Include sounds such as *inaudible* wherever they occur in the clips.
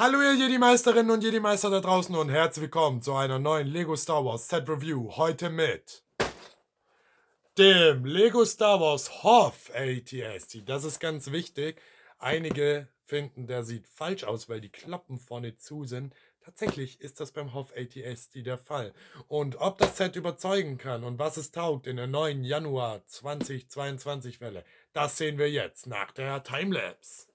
Hallo ihr Jedi-Meisterinnen und Jedi-Meister da draußen und herzlich willkommen zu einer neuen Lego Star Wars Set Review. Heute mit dem Lego Star Wars Hoff ATST. Das ist ganz wichtig. Einige finden, der sieht falsch aus, weil die Klappen vorne zu sind. Tatsächlich ist das beim Hoff ATST der Fall. Und ob das Set überzeugen kann und was es taugt in der neuen Januar 2022 Welle, das sehen wir jetzt nach der Timelapse.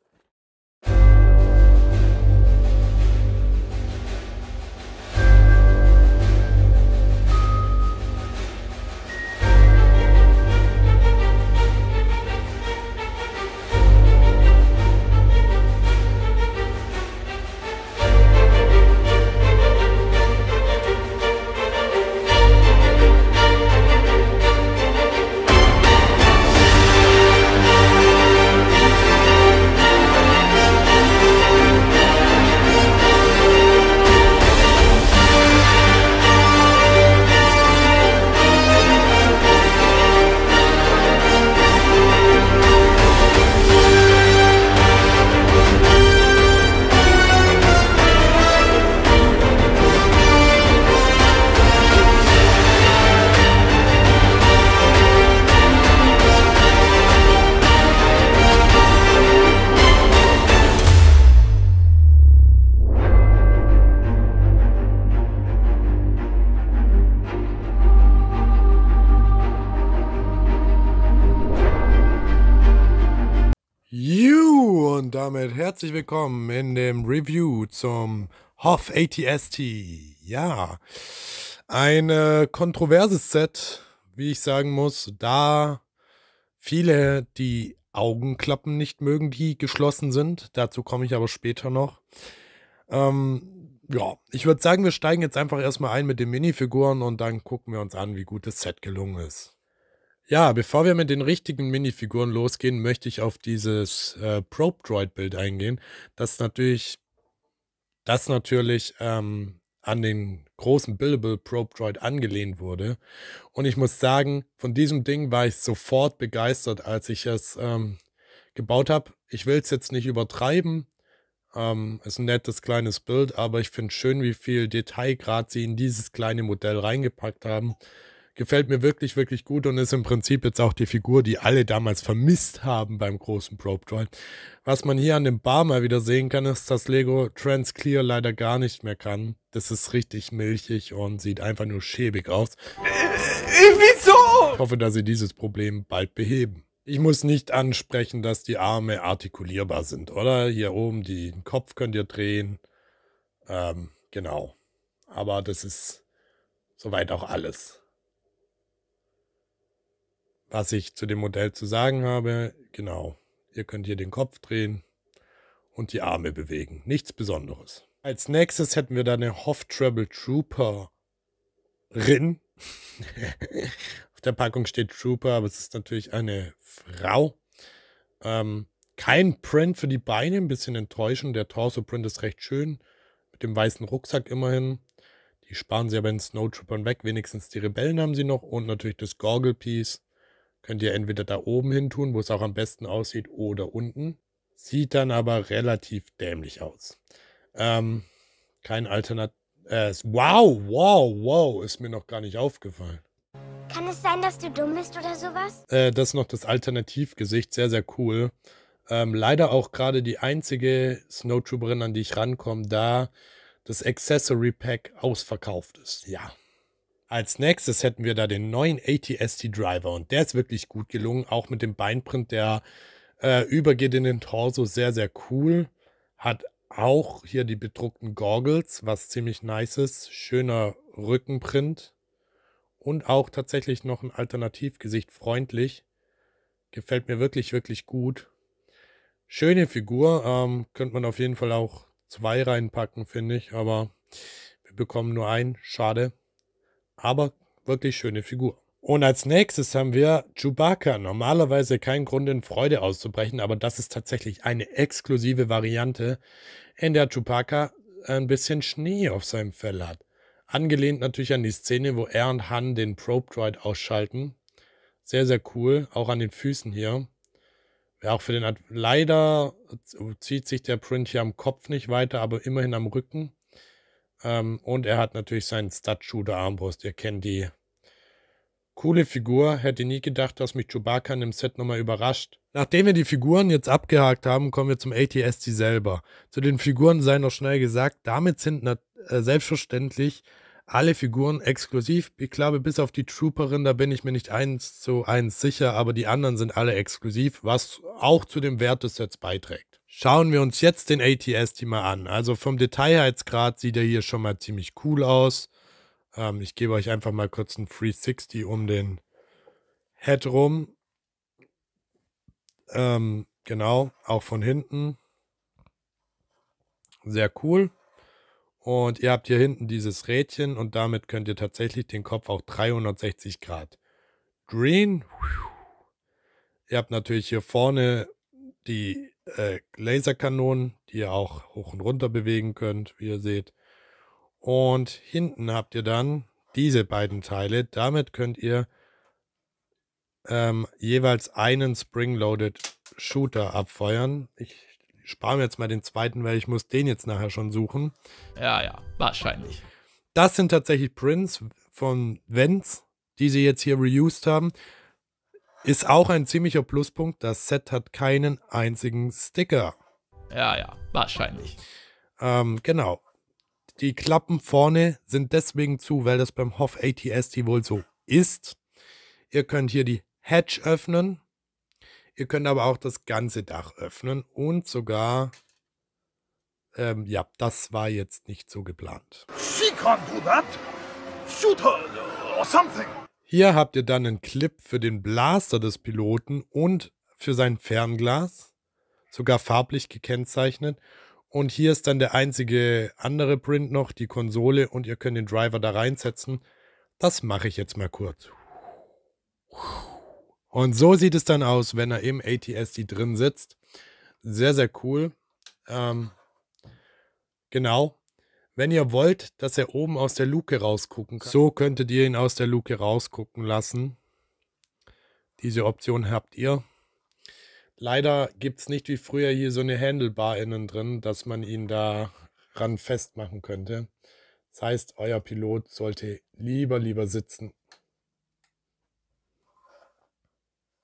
damit herzlich willkommen in dem Review zum Hoff ATST. Ja, ein äh, kontroverses Set, wie ich sagen muss, da viele die Augenklappen nicht mögen, die geschlossen sind. Dazu komme ich aber später noch. Ähm, ja, ich würde sagen, wir steigen jetzt einfach erstmal ein mit den Minifiguren und dann gucken wir uns an, wie gut das Set gelungen ist. Ja, bevor wir mit den richtigen Minifiguren losgehen, möchte ich auf dieses äh, Probe Droid Bild eingehen, das natürlich, das natürlich ähm, an den großen Billable Probe Droid angelehnt wurde. Und ich muss sagen, von diesem Ding war ich sofort begeistert, als ich es ähm, gebaut habe. Ich will es jetzt nicht übertreiben. Ähm, ist ein nettes kleines Bild, aber ich finde schön, wie viel Detailgrad sie in dieses kleine Modell reingepackt haben gefällt mir wirklich, wirklich gut und ist im Prinzip jetzt auch die Figur, die alle damals vermisst haben beim großen Probe Droid. Was man hier an dem Bar mal wieder sehen kann, ist, dass Lego Transclear leider gar nicht mehr kann. Das ist richtig milchig und sieht einfach nur schäbig aus. Äh, wieso? Ich hoffe, dass sie dieses Problem bald beheben. Ich muss nicht ansprechen, dass die Arme artikulierbar sind, oder? Hier oben den Kopf könnt ihr drehen. Ähm, genau. Aber das ist soweit auch alles was ich zu dem Modell zu sagen habe, genau, ihr könnt hier den Kopf drehen und die Arme bewegen. Nichts Besonderes. Als nächstes hätten wir da eine Hoff Treble Trooperin. *laughs* Auf der Packung steht Trooper, aber es ist natürlich eine Frau. Ähm, kein Print für die Beine, ein bisschen enttäuschend. Der Torso-Print ist recht schön. Mit dem weißen Rucksack immerhin. Die sparen sie aber in Snowtroopern weg. Wenigstens die Rebellen haben sie noch und natürlich das Gorgle-Piece. Könnt ihr entweder da oben hin tun, wo es auch am besten aussieht, oder unten. Sieht dann aber relativ dämlich aus. Ähm, kein Alternat. Äh, wow, wow, wow, ist mir noch gar nicht aufgefallen. Kann es sein, dass du dumm bist oder sowas? Äh, das ist noch das Alternativgesicht, sehr, sehr cool. Ähm, leider auch gerade die einzige Snowtrooperin, an die ich rankomme, da das Accessory Pack ausverkauft ist. Ja. Als nächstes hätten wir da den neuen ATST Driver und der ist wirklich gut gelungen, auch mit dem Beinprint, der äh, übergeht in den Torso, sehr, sehr cool. Hat auch hier die bedruckten Goggles, was ziemlich nice ist. Schöner Rückenprint und auch tatsächlich noch ein Alternativgesicht, freundlich. Gefällt mir wirklich, wirklich gut. Schöne Figur, ähm, könnte man auf jeden Fall auch zwei reinpacken, finde ich, aber wir bekommen nur einen, schade aber wirklich schöne Figur. Und als nächstes haben wir Chewbacca. Normalerweise kein Grund in Freude auszubrechen, aber das ist tatsächlich eine exklusive Variante, in der Chewbacca ein bisschen Schnee auf seinem Fell hat. Angelehnt natürlich an die Szene, wo er und Han den Probe Droid ausschalten. Sehr, sehr cool, auch an den Füßen hier. Ja, auch für den Ad leider zieht sich der Print hier am Kopf nicht weiter, aber immerhin am Rücken. Ähm, und er hat natürlich seinen Stud-Shooter-Armbrust. Ihr kennt die. Coole Figur. Hätte nie gedacht, dass mich Chewbacca in dem Set nochmal überrascht. Nachdem wir die Figuren jetzt abgehakt haben, kommen wir zum ATST selber. Zu den Figuren sei noch schnell gesagt, damit sind äh, selbstverständlich alle Figuren exklusiv. Ich glaube, bis auf die Trooperin, da bin ich mir nicht eins zu eins sicher, aber die anderen sind alle exklusiv, was auch zu dem Wert des Sets beiträgt. Schauen wir uns jetzt den ATS-T mal an. Also vom Detailheitsgrad sieht er hier schon mal ziemlich cool aus. Ähm, ich gebe euch einfach mal kurz einen 360 um den Head rum. Ähm, genau, auch von hinten. Sehr cool. Und ihr habt hier hinten dieses Rädchen und damit könnt ihr tatsächlich den Kopf auch 360 Grad drehen. Ihr habt natürlich hier vorne die äh, Laserkanonen, die ihr auch hoch und runter bewegen könnt, wie ihr seht. Und hinten habt ihr dann diese beiden Teile. Damit könnt ihr ähm, jeweils einen Spring-Loaded Shooter abfeuern. Ich spare mir jetzt mal den zweiten, weil ich muss den jetzt nachher schon suchen. Ja, ja, wahrscheinlich. Das sind tatsächlich Prints von Vents, die sie jetzt hier reused haben. Ist auch ein ziemlicher Pluspunkt. Das Set hat keinen einzigen Sticker. Ja, ja, wahrscheinlich. Ähm, genau. Die Klappen vorne sind deswegen zu, weil das beim Hoff ATST wohl so ist. Ihr könnt hier die Hatch öffnen. Ihr könnt aber auch das ganze Dach öffnen und sogar. Ähm, ja, das war jetzt nicht so geplant. She can't do that. Shoot her or something. Hier habt ihr dann einen Clip für den Blaster des Piloten und für sein Fernglas, sogar farblich gekennzeichnet. Und hier ist dann der einzige andere Print noch, die Konsole, und ihr könnt den Driver da reinsetzen. Das mache ich jetzt mal kurz. Und so sieht es dann aus, wenn er im ATSD drin sitzt. Sehr, sehr cool. Ähm, genau. Wenn ihr wollt, dass er oben aus der Luke rausgucken kann, so könntet ihr ihn aus der Luke rausgucken lassen. Diese Option habt ihr. Leider gibt es nicht wie früher hier so eine Handlebar innen drin, dass man ihn da ran festmachen könnte. Das heißt, euer Pilot sollte lieber, lieber sitzen.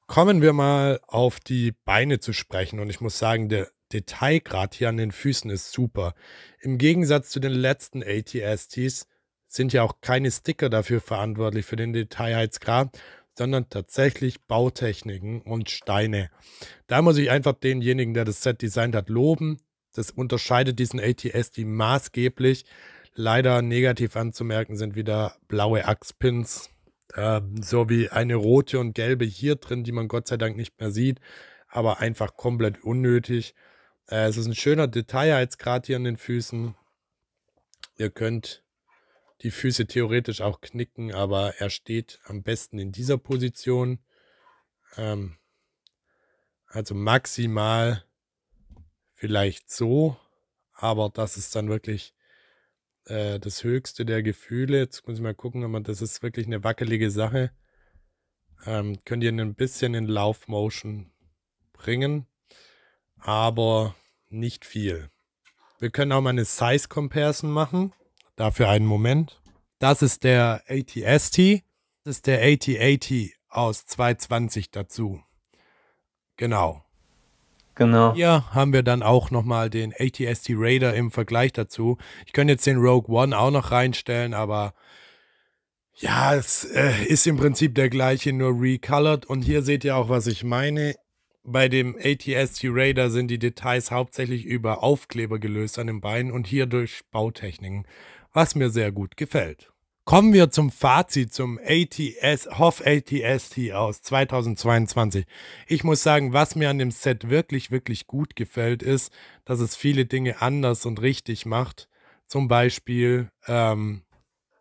Kommen wir mal auf die Beine zu sprechen. Und ich muss sagen, der Detailgrad hier an den Füßen ist super. Im Gegensatz zu den letzten ATSTs sind ja auch keine Sticker dafür verantwortlich für den Detailheitsgrad, sondern tatsächlich Bautechniken und Steine. Da muss ich einfach denjenigen, der das Set designt hat, loben. Das unterscheidet diesen ATSD maßgeblich. Leider negativ anzumerken sind wieder blaue Achspins, äh, sowie eine rote und gelbe hier drin, die man Gott sei Dank nicht mehr sieht, aber einfach komplett unnötig. Äh, es ist ein schöner Detailheitsgrad hier an den Füßen. Ihr könnt die Füße theoretisch auch knicken, aber er steht am besten in dieser Position. Ähm, also maximal vielleicht so, aber das ist dann wirklich äh, das Höchste der Gefühle. Jetzt muss ich mal gucken, aber das ist wirklich eine wackelige Sache. Ähm, könnt ihr ein bisschen in Laufmotion bringen aber nicht viel. Wir können auch mal eine Size Comparison machen. Dafür einen Moment. Das ist der ATST. Das ist der AT80 aus 220 dazu. Genau. Genau. Hier haben wir dann auch nochmal den ATST Raider im Vergleich dazu. Ich könnte jetzt den Rogue One auch noch reinstellen, aber ja, es äh, ist im Prinzip der gleiche, nur recolored. Und hier seht ihr auch, was ich meine. Bei dem ATST Raider sind die Details hauptsächlich über Aufkleber gelöst an den Beinen und hier durch Bautechniken, was mir sehr gut gefällt. Kommen wir zum Fazit zum ATS, Hoff ATST aus 2022. Ich muss sagen, was mir an dem Set wirklich, wirklich gut gefällt, ist, dass es viele Dinge anders und richtig macht. Zum Beispiel, ähm,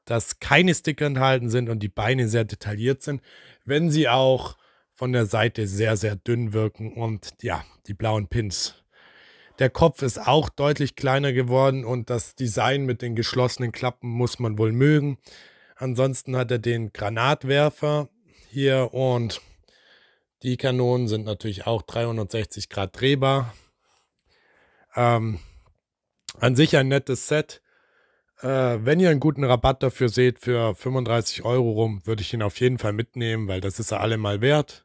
dass keine Sticker enthalten sind und die Beine sehr detailliert sind. Wenn sie auch von der Seite sehr, sehr dünn wirken und ja, die blauen Pins. Der Kopf ist auch deutlich kleiner geworden und das Design mit den geschlossenen Klappen muss man wohl mögen. Ansonsten hat er den Granatwerfer hier und die Kanonen sind natürlich auch 360 Grad drehbar. Ähm, an sich ein nettes Set. Äh, wenn ihr einen guten Rabatt dafür seht, für 35 Euro rum, würde ich ihn auf jeden Fall mitnehmen, weil das ist er allemal wert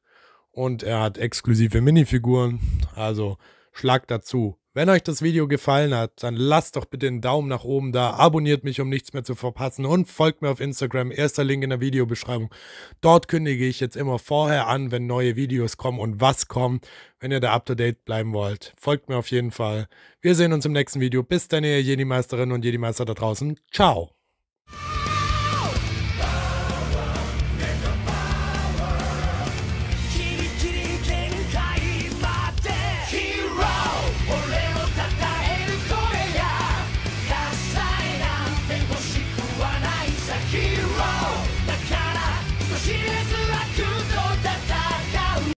und er hat exklusive Minifiguren. Also schlag dazu. Wenn euch das Video gefallen hat, dann lasst doch bitte einen Daumen nach oben da, abonniert mich, um nichts mehr zu verpassen und folgt mir auf Instagram, erster Link in der Videobeschreibung. Dort kündige ich jetzt immer vorher an, wenn neue Videos kommen und was kommt, wenn ihr da up-to-date bleiben wollt. Folgt mir auf jeden Fall. Wir sehen uns im nächsten Video. Bis dann, ihr Jedi-Meisterin und Jedi-Meister da draußen. Ciao!